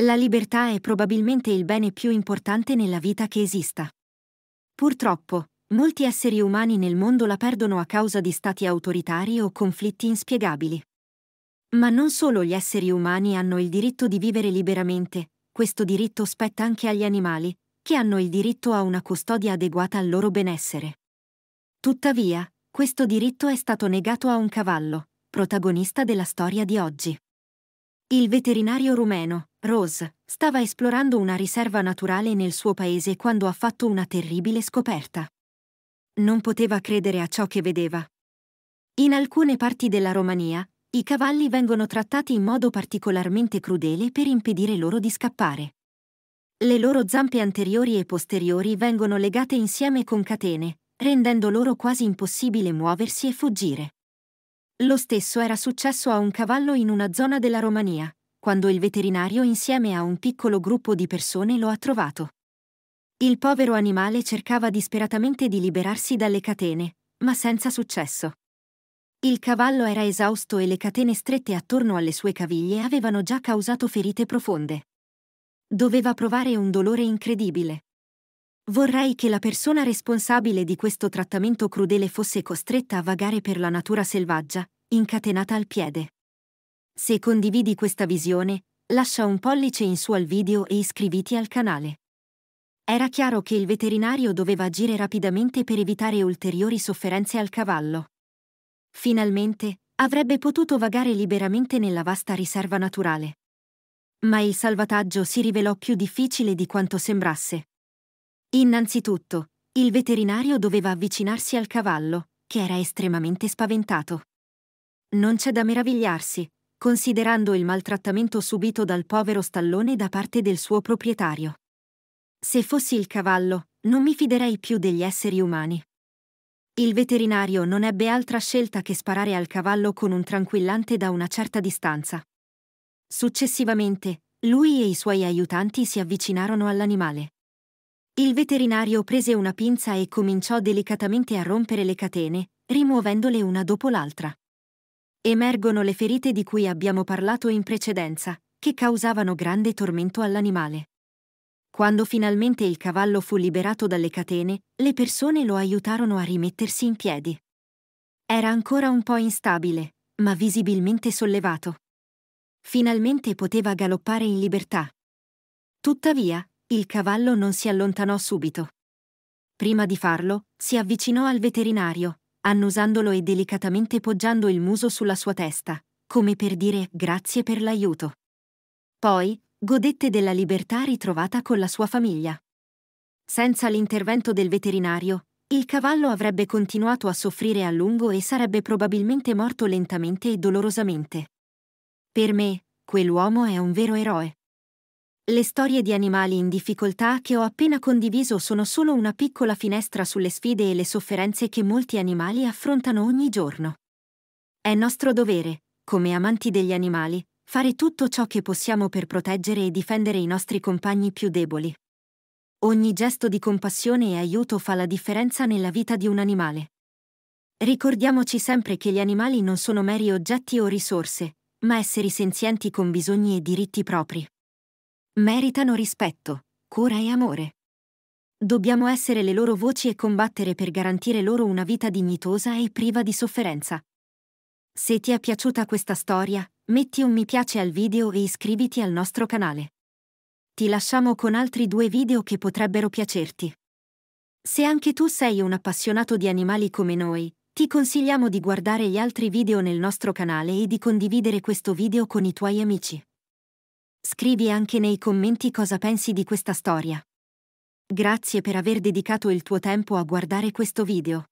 La libertà è probabilmente il bene più importante nella vita che esista. Purtroppo, molti esseri umani nel mondo la perdono a causa di stati autoritari o conflitti inspiegabili. Ma non solo gli esseri umani hanno il diritto di vivere liberamente, questo diritto spetta anche agli animali, che hanno il diritto a una custodia adeguata al loro benessere. Tuttavia, questo diritto è stato negato a un cavallo, protagonista della storia di oggi. Il veterinario rumeno, Rose, stava esplorando una riserva naturale nel suo paese quando ha fatto una terribile scoperta. Non poteva credere a ciò che vedeva. In alcune parti della Romania, i cavalli vengono trattati in modo particolarmente crudele per impedire loro di scappare. Le loro zampe anteriori e posteriori vengono legate insieme con catene, rendendo loro quasi impossibile muoversi e fuggire. Lo stesso era successo a un cavallo in una zona della Romania, quando il veterinario insieme a un piccolo gruppo di persone lo ha trovato. Il povero animale cercava disperatamente di liberarsi dalle catene, ma senza successo. Il cavallo era esausto e le catene strette attorno alle sue caviglie avevano già causato ferite profonde. Doveva provare un dolore incredibile, Vorrei che la persona responsabile di questo trattamento crudele fosse costretta a vagare per la natura selvaggia, incatenata al piede. Se condividi questa visione, lascia un pollice in su al video e iscriviti al canale. Era chiaro che il veterinario doveva agire rapidamente per evitare ulteriori sofferenze al cavallo. Finalmente, avrebbe potuto vagare liberamente nella vasta riserva naturale. Ma il salvataggio si rivelò più difficile di quanto sembrasse. Innanzitutto, il veterinario doveva avvicinarsi al cavallo, che era estremamente spaventato. Non c'è da meravigliarsi, considerando il maltrattamento subito dal povero stallone da parte del suo proprietario. Se fossi il cavallo, non mi fiderei più degli esseri umani. Il veterinario non ebbe altra scelta che sparare al cavallo con un tranquillante da una certa distanza. Successivamente, lui e i suoi aiutanti si avvicinarono all'animale. Il veterinario prese una pinza e cominciò delicatamente a rompere le catene, rimuovendole una dopo l'altra. Emergono le ferite di cui abbiamo parlato in precedenza, che causavano grande tormento all'animale. Quando finalmente il cavallo fu liberato dalle catene, le persone lo aiutarono a rimettersi in piedi. Era ancora un po' instabile, ma visibilmente sollevato. Finalmente poteva galoppare in libertà. Tuttavia, il cavallo non si allontanò subito. Prima di farlo, si avvicinò al veterinario, annusandolo e delicatamente poggiando il muso sulla sua testa, come per dire grazie per l'aiuto. Poi, godette della libertà ritrovata con la sua famiglia. Senza l'intervento del veterinario, il cavallo avrebbe continuato a soffrire a lungo e sarebbe probabilmente morto lentamente e dolorosamente. Per me, quell'uomo è un vero eroe. Le storie di animali in difficoltà che ho appena condiviso sono solo una piccola finestra sulle sfide e le sofferenze che molti animali affrontano ogni giorno. È nostro dovere, come amanti degli animali, fare tutto ciò che possiamo per proteggere e difendere i nostri compagni più deboli. Ogni gesto di compassione e aiuto fa la differenza nella vita di un animale. Ricordiamoci sempre che gli animali non sono meri oggetti o risorse, ma esseri senzienti con bisogni e diritti propri meritano rispetto, cura e amore. Dobbiamo essere le loro voci e combattere per garantire loro una vita dignitosa e priva di sofferenza. Se ti è piaciuta questa storia, metti un mi piace al video e iscriviti al nostro canale. Ti lasciamo con altri due video che potrebbero piacerti. Se anche tu sei un appassionato di animali come noi, ti consigliamo di guardare gli altri video nel nostro canale e di condividere questo video con i tuoi amici. Scrivi anche nei commenti cosa pensi di questa storia. Grazie per aver dedicato il tuo tempo a guardare questo video.